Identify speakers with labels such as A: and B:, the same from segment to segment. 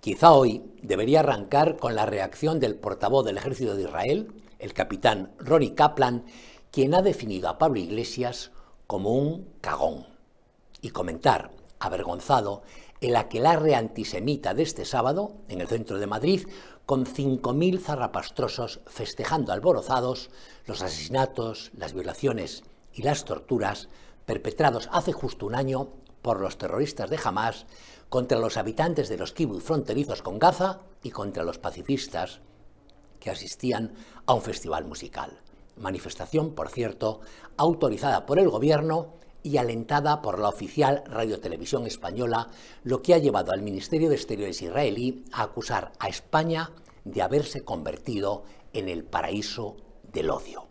A: Quizá hoy debería arrancar con la reacción del portavoz del ejército de Israel, el capitán Rory Kaplan, quien ha definido a Pablo Iglesias como un cagón, y comentar, avergonzado, el aquelarre antisemita de este sábado en el centro de Madrid, con 5.000 zarrapastrosos festejando alborozados los asesinatos, las violaciones y las torturas perpetrados hace justo un año por los terroristas de Hamas contra los habitantes de los kibbutz fronterizos con Gaza y contra los pacifistas que asistían a un festival musical. Manifestación, por cierto, autorizada por el gobierno y alentada por la oficial Radiotelevisión Española, lo que ha llevado al Ministerio de Exteriores israelí a acusar a España de haberse convertido en el paraíso del odio.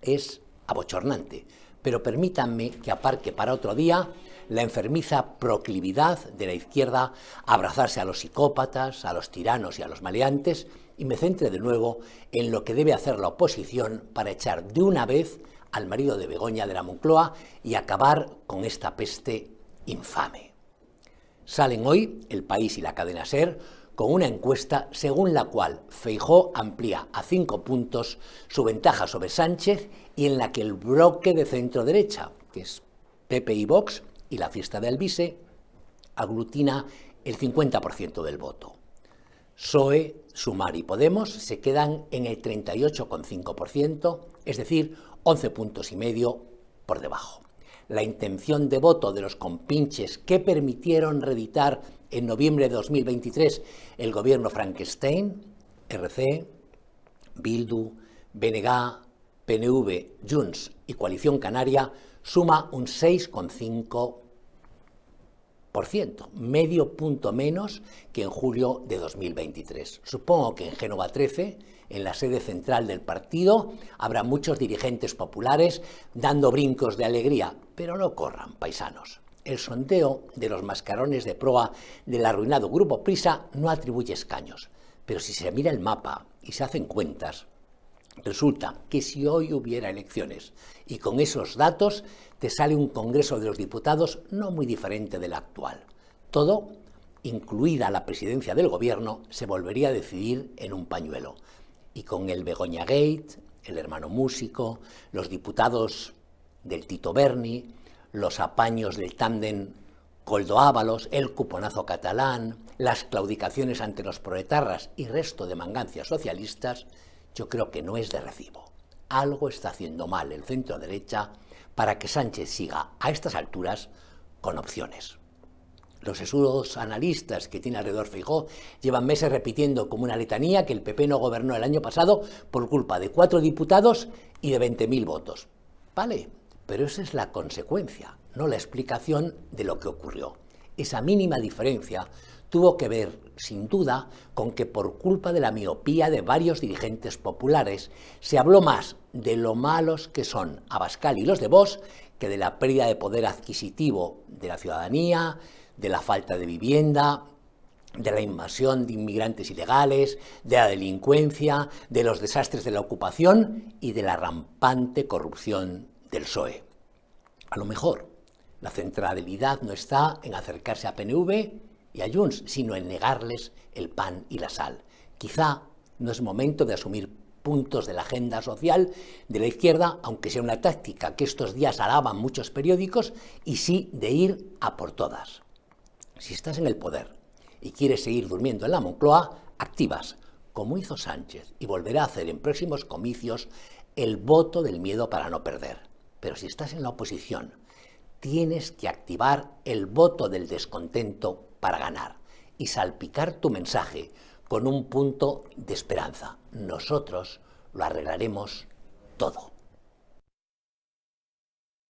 A: Es abochornante, pero permítanme que aparque para otro día la enfermiza proclividad de la izquierda a abrazarse a los psicópatas, a los tiranos y a los maleantes, y me centre de nuevo en lo que debe hacer la oposición para echar de una vez al marido de Begoña de la Moncloa y acabar con esta peste infame. Salen hoy El País y la cadena Ser con una encuesta según la cual Feijó amplía a cinco puntos su ventaja sobre Sánchez y en la que el bloque de centro derecha, que es Pepe y Vox, y la fiesta de Albise aglutina el 50% del voto. SOE, Sumar y Podemos se quedan en el 38,5%, es decir, 11 puntos y medio por debajo. La intención de voto de los compinches que permitieron reeditar en noviembre de 2023 el gobierno Frankenstein, RC, Bildu, BNG, PNV, Junts y Coalición Canaria suma un 6,5%, medio punto menos que en julio de 2023. Supongo que en Génova 13, en la sede central del partido, habrá muchos dirigentes populares dando brincos de alegría, pero no corran, paisanos. El sondeo de los mascarones de proa del arruinado Grupo Prisa no atribuye escaños, pero si se mira el mapa y se hacen cuentas, Resulta que si hoy hubiera elecciones y con esos datos te sale un Congreso de los Diputados no muy diferente del actual. Todo, incluida la presidencia del Gobierno, se volvería a decidir en un pañuelo. Y con el Begoña Gate, el hermano músico, los diputados del Tito Berni, los apaños del tándem Coldo Ábalos, el cuponazo catalán, las claudicaciones ante los proetarras y resto de mangancias socialistas, yo creo que no es de recibo. Algo está haciendo mal el centro derecha para que Sánchez siga a estas alturas con opciones. Los sesudos analistas que tiene alrededor Fijó llevan meses repitiendo como una letanía que el PP no gobernó el año pasado por culpa de cuatro diputados y de 20.000 votos. Vale, pero esa es la consecuencia, no la explicación de lo que ocurrió. Esa mínima diferencia tuvo que ver, sin duda, con que por culpa de la miopía de varios dirigentes populares se habló más de lo malos que son Abascal y los de Vox que de la pérdida de poder adquisitivo de la ciudadanía, de la falta de vivienda, de la invasión de inmigrantes ilegales, de la delincuencia, de los desastres de la ocupación y de la rampante corrupción del PSOE. A lo mejor, la centralidad no está en acercarse a PNV, y a sino en negarles el pan y la sal. Quizá no es momento de asumir puntos de la agenda social de la izquierda, aunque sea una táctica que estos días alaban muchos periódicos, y sí de ir a por todas. Si estás en el poder y quieres seguir durmiendo en la Moncloa, activas, como hizo Sánchez, y volverá a hacer en próximos comicios el voto del miedo para no perder. Pero si estás en la oposición, tienes que activar el voto del descontento para ganar y salpicar tu mensaje con un punto de esperanza. Nosotros lo arreglaremos todo.